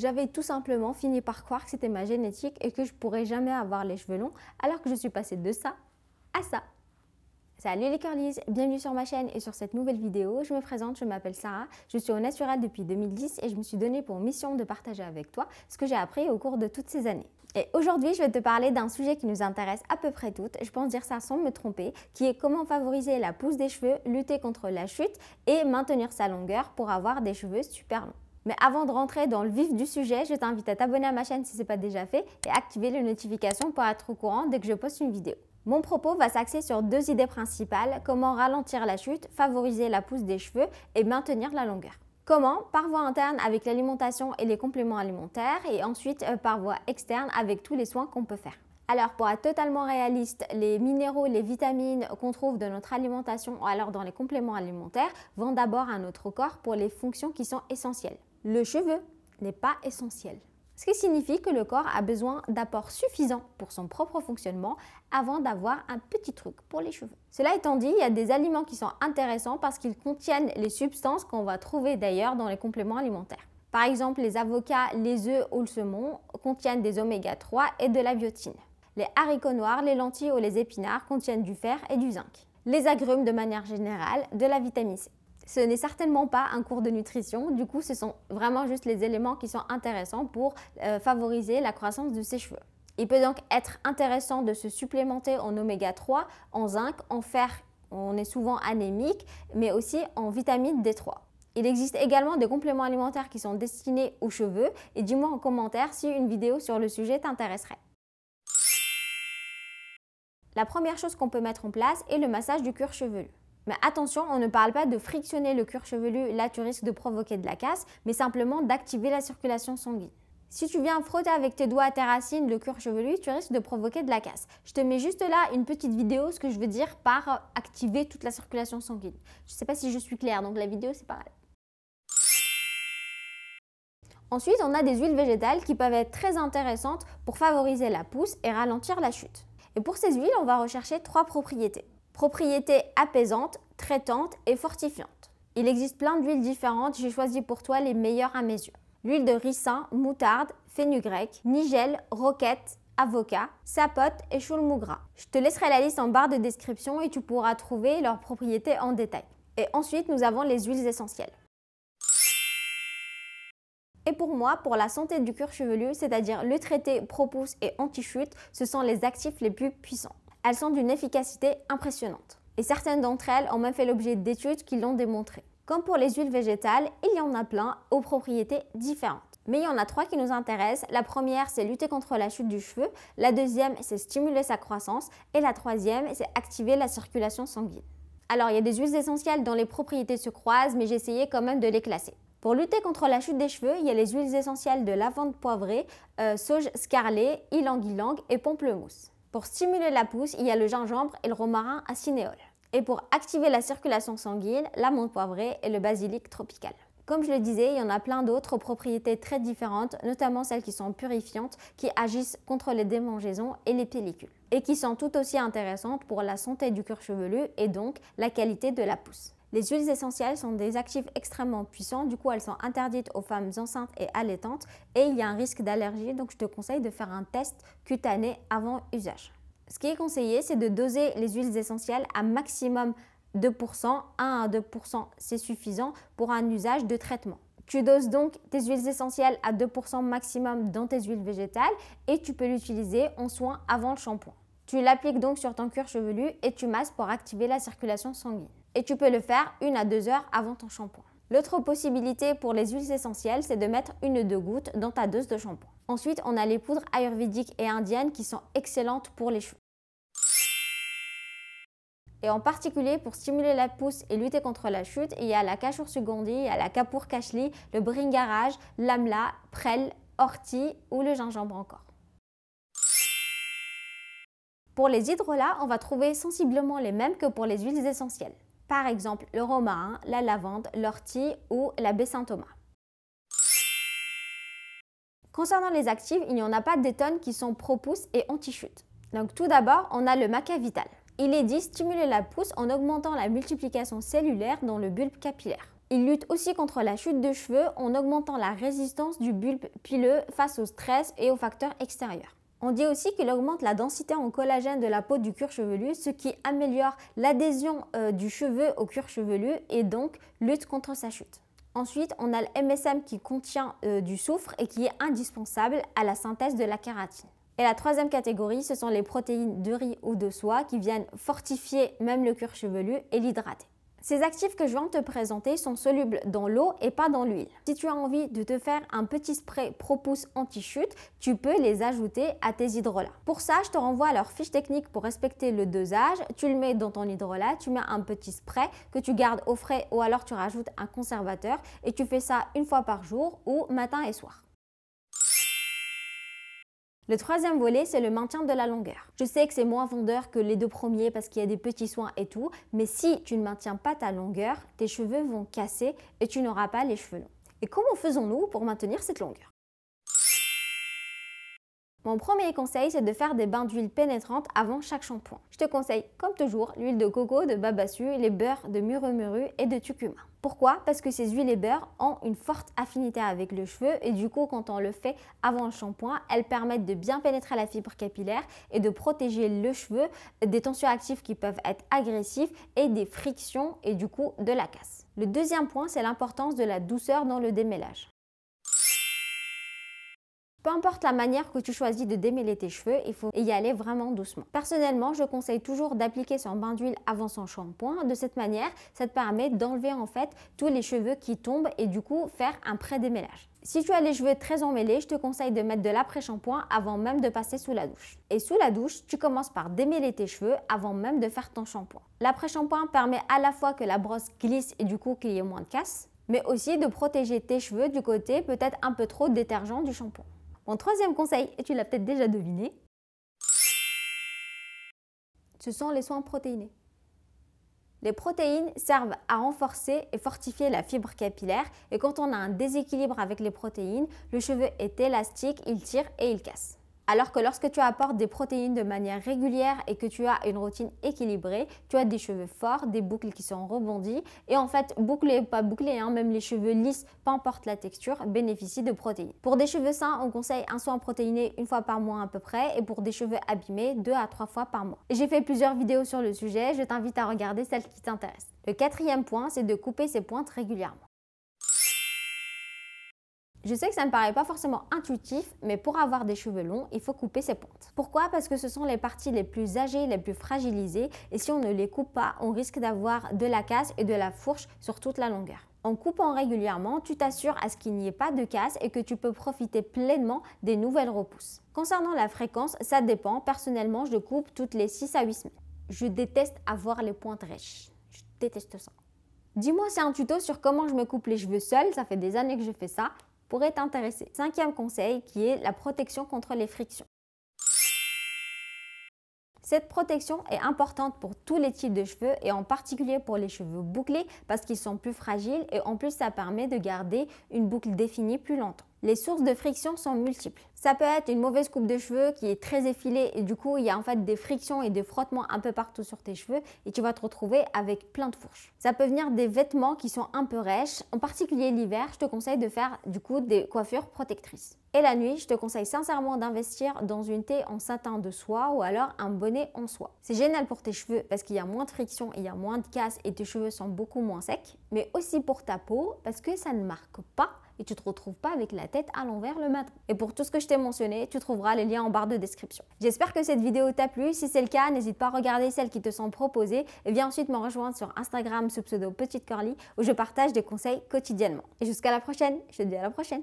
j'avais tout simplement fini par croire que c'était ma génétique et que je pourrais jamais avoir les cheveux longs, alors que je suis passée de ça à ça. Salut les curlies, bienvenue sur ma chaîne et sur cette nouvelle vidéo. Je me présente, je m'appelle Sarah, je suis au natural depuis 2010 et je me suis donné pour mission de partager avec toi ce que j'ai appris au cours de toutes ces années. Et aujourd'hui, je vais te parler d'un sujet qui nous intéresse à peu près toutes, je pense dire ça sans me tromper, qui est comment favoriser la pousse des cheveux, lutter contre la chute et maintenir sa longueur pour avoir des cheveux super longs. Mais avant de rentrer dans le vif du sujet, je t'invite à t'abonner à ma chaîne si ce n'est pas déjà fait et activer les notifications pour être au courant dès que je poste une vidéo. Mon propos va s'axer sur deux idées principales, comment ralentir la chute, favoriser la pousse des cheveux et maintenir la longueur. Comment Par voie interne avec l'alimentation et les compléments alimentaires et ensuite euh, par voie externe avec tous les soins qu'on peut faire. Alors pour être totalement réaliste, les minéraux, les vitamines qu'on trouve dans notre alimentation ou alors dans les compléments alimentaires vont d'abord à notre corps pour les fonctions qui sont essentielles le cheveu n'est pas essentiel. Ce qui signifie que le corps a besoin d'apports suffisants pour son propre fonctionnement avant d'avoir un petit truc pour les cheveux. Cela étant dit, il y a des aliments qui sont intéressants parce qu'ils contiennent les substances qu'on va trouver d'ailleurs dans les compléments alimentaires. Par exemple, les avocats, les œufs ou le saumon contiennent des oméga 3 et de la biotine. Les haricots noirs, les lentilles ou les épinards contiennent du fer et du zinc. Les agrumes de manière générale, de la vitamine C ce n'est certainement pas un cours de nutrition. Du coup, ce sont vraiment juste les éléments qui sont intéressants pour euh, favoriser la croissance de ses cheveux. Il peut donc être intéressant de se supplémenter en oméga 3, en zinc, en fer, on est souvent anémique, mais aussi en vitamine D3. Il existe également des compléments alimentaires qui sont destinés aux cheveux et dis-moi en commentaire si une vidéo sur le sujet t'intéresserait. La première chose qu'on peut mettre en place est le massage du cuir chevelu. Mais attention, on ne parle pas de frictionner le cuir chevelu, là tu risques de provoquer de la casse, mais simplement d'activer la circulation sanguine. Si tu viens frotter avec tes doigts à tes racines le cuir chevelu, tu risques de provoquer de la casse. Je te mets juste là une petite vidéo, ce que je veux dire par activer toute la circulation sanguine. Je ne sais pas si je suis claire, donc la vidéo c'est pareil. Ensuite, on a des huiles végétales qui peuvent être très intéressantes pour favoriser la pousse et ralentir la chute. Et pour ces huiles, on va rechercher trois propriétés. Propriétés apaisantes, traitantes et fortifiantes. Il existe plein d'huiles différentes, j'ai choisi pour toi les meilleures à mes yeux. L'huile de ricin, moutarde, fenugrec, nigel, roquette, avocat, sapote et mougra. Je te laisserai la liste en barre de description et tu pourras trouver leurs propriétés en détail. Et ensuite, nous avons les huiles essentielles. Et pour moi, pour la santé du cuir chevelu, c'est-à-dire le traité propousse et anti-chute, ce sont les actifs les plus puissants elles sont d'une efficacité impressionnante. Et certaines d'entre elles ont même fait l'objet d'études qui l'ont démontré. Comme pour les huiles végétales, il y en a plein aux propriétés différentes. Mais il y en a trois qui nous intéressent. La première, c'est lutter contre la chute du cheveu. La deuxième, c'est stimuler sa croissance. Et la troisième, c'est activer la circulation sanguine. Alors, il y a des huiles essentielles dont les propriétés se croisent, mais j'ai essayé quand même de les classer. Pour lutter contre la chute des cheveux, il y a les huiles essentielles de lavande poivrée, euh, sauge scarlée, ylang-ylang et pamplemousse. Pour stimuler la pousse, il y a le gingembre et le romarin à cinéole. Et pour activer la circulation sanguine, la poivrée et le basilic tropical. Comme je le disais, il y en a plein d'autres aux propriétés très différentes, notamment celles qui sont purifiantes, qui agissent contre les démangeaisons et les pellicules, et qui sont tout aussi intéressantes pour la santé du cuir chevelu et donc la qualité de la pousse. Les huiles essentielles sont des actifs extrêmement puissants, du coup elles sont interdites aux femmes enceintes et allaitantes et il y a un risque d'allergie, donc je te conseille de faire un test cutané avant usage. Ce qui est conseillé, c'est de doser les huiles essentielles à maximum 2%, 1 à 2% c'est suffisant pour un usage de traitement. Tu doses donc tes huiles essentielles à 2% maximum dans tes huiles végétales et tu peux l'utiliser en soin avant le shampoing. Tu l'appliques donc sur ton cuir chevelu et tu masses pour activer la circulation sanguine et tu peux le faire une à deux heures avant ton shampoing. L'autre possibilité pour les huiles essentielles, c'est de mettre une ou deux gouttes dans ta dose de shampoing. Ensuite, on a les poudres ayurvédiques et indiennes qui sont excellentes pour les cheveux. Et en particulier, pour stimuler la pousse et lutter contre la chute, il y a la cachour Sugandhi, il la kapur Kashli, le bringarage, l'Amla, Prel, orti ou le gingembre encore. Pour les hydrolats, on va trouver sensiblement les mêmes que pour les huiles essentielles par exemple le romarin, la lavande, l'ortie ou la baie Saint-Thomas. Concernant les actifs, il n'y en a pas des tonnes qui sont pro et anti-chute. Donc tout d'abord, on a le maca vital. Il est dit stimuler la pousse en augmentant la multiplication cellulaire dans le bulbe capillaire. Il lutte aussi contre la chute de cheveux en augmentant la résistance du bulbe pileux face au stress et aux facteurs extérieurs. On dit aussi qu'il augmente la densité en collagène de la peau du cuir chevelu, ce qui améliore l'adhésion euh, du cheveu au cuir chevelu et donc lutte contre sa chute. Ensuite, on a le MSM qui contient euh, du soufre et qui est indispensable à la synthèse de la kératine. Et la troisième catégorie, ce sont les protéines de riz ou de soie qui viennent fortifier même le cuir chevelu et l'hydrater. Ces actifs que je viens de te présenter sont solubles dans l'eau et pas dans l'huile. Si tu as envie de te faire un petit spray propulse anti-chute, tu peux les ajouter à tes hydrolats. Pour ça, je te renvoie à leur fiche technique pour respecter le dosage. Tu le mets dans ton hydrolat, tu mets un petit spray que tu gardes au frais ou alors tu rajoutes un conservateur et tu fais ça une fois par jour ou matin et soir. Le troisième volet, c'est le maintien de la longueur. Je sais que c'est moins vendeur que les deux premiers parce qu'il y a des petits soins et tout, mais si tu ne maintiens pas ta longueur, tes cheveux vont casser et tu n'auras pas les cheveux longs. Et comment faisons-nous pour maintenir cette longueur mon premier conseil, c'est de faire des bains d'huile pénétrante avant chaque shampoing. Je te conseille, comme toujours, l'huile de coco, de babassu, les beurres de murumuru et de tucuma. Pourquoi Parce que ces huiles et beurres ont une forte affinité avec le cheveu et du coup quand on le fait avant le shampoing, elles permettent de bien pénétrer la fibre capillaire et de protéger le cheveu des tensions actives qui peuvent être agressives et des frictions et du coup de la casse. Le deuxième point, c'est l'importance de la douceur dans le démêlage. Peu importe la manière que tu choisis de démêler tes cheveux, il faut y aller vraiment doucement. Personnellement, je conseille toujours d'appliquer son bain d'huile avant son shampoing. De cette manière, ça te permet d'enlever en fait tous les cheveux qui tombent et du coup faire un pré-démêlage. Si tu as les cheveux très emmêlés, je te conseille de mettre de l'après-shampoing avant même de passer sous la douche. Et sous la douche, tu commences par démêler tes cheveux avant même de faire ton shampoing. L'après-shampoing permet à la fois que la brosse glisse et du coup qu'il y ait moins de casse, mais aussi de protéger tes cheveux du côté peut-être un peu trop détergent du shampoing. Mon troisième conseil, et tu l'as peut-être déjà deviné, ce sont les soins protéinés. Les protéines servent à renforcer et fortifier la fibre capillaire et quand on a un déséquilibre avec les protéines, le cheveu est élastique, il tire et il casse. Alors que lorsque tu apportes des protéines de manière régulière et que tu as une routine équilibrée, tu as des cheveux forts, des boucles qui sont rebondies et en fait bouclés ou pas bouclés, hein, même les cheveux lisses, peu importe la texture, bénéficient de protéines. Pour des cheveux sains, on conseille un soin protéiné une fois par mois à peu près et pour des cheveux abîmés, deux à trois fois par mois. J'ai fait plusieurs vidéos sur le sujet, je t'invite à regarder celles qui t'intéressent. Le quatrième point, c'est de couper ses pointes régulièrement. Je sais que ça ne paraît pas forcément intuitif, mais pour avoir des cheveux longs, il faut couper ses pointes. Pourquoi Parce que ce sont les parties les plus âgées, les plus fragilisées, et si on ne les coupe pas, on risque d'avoir de la casse et de la fourche sur toute la longueur. En coupant régulièrement, tu t'assures à ce qu'il n'y ait pas de casse et que tu peux profiter pleinement des nouvelles repousses. Concernant la fréquence, ça dépend. Personnellement, je coupe toutes les 6 à 8 semaines. Je déteste avoir les pointes rêches. Je déteste ça. Dis-moi, c'est un tuto sur comment je me coupe les cheveux seul. Ça fait des années que je fais ça pourrait t'intéresser. Cinquième conseil qui est la protection contre les frictions. Cette protection est importante pour tous les types de cheveux et en particulier pour les cheveux bouclés parce qu'ils sont plus fragiles et en plus ça permet de garder une boucle définie plus longtemps. Les sources de friction sont multiples. Ça peut être une mauvaise coupe de cheveux qui est très effilée et du coup il y a en fait des frictions et des frottements un peu partout sur tes cheveux et tu vas te retrouver avec plein de fourches. Ça peut venir des vêtements qui sont un peu rêches, en particulier l'hiver, je te conseille de faire du coup des coiffures protectrices. Et la nuit, je te conseille sincèrement d'investir dans une thé en satin de soie ou alors un bonnet en soie. C'est génial pour tes cheveux parce qu'il y a moins de friction, il y a moins de casse et tes cheveux sont beaucoup moins secs, mais aussi pour ta peau parce que ça ne marque pas et tu ne te retrouves pas avec la tête à l'envers le matin. Et pour tout ce que je t'ai mentionné, tu trouveras les liens en barre de description. J'espère que cette vidéo t'a plu. Si c'est le cas, n'hésite pas à regarder celles qui te sont proposées et viens ensuite me rejoindre sur Instagram sous pseudo Petite Curly où je partage des conseils quotidiennement. Et jusqu'à la prochaine, je te dis à la prochaine.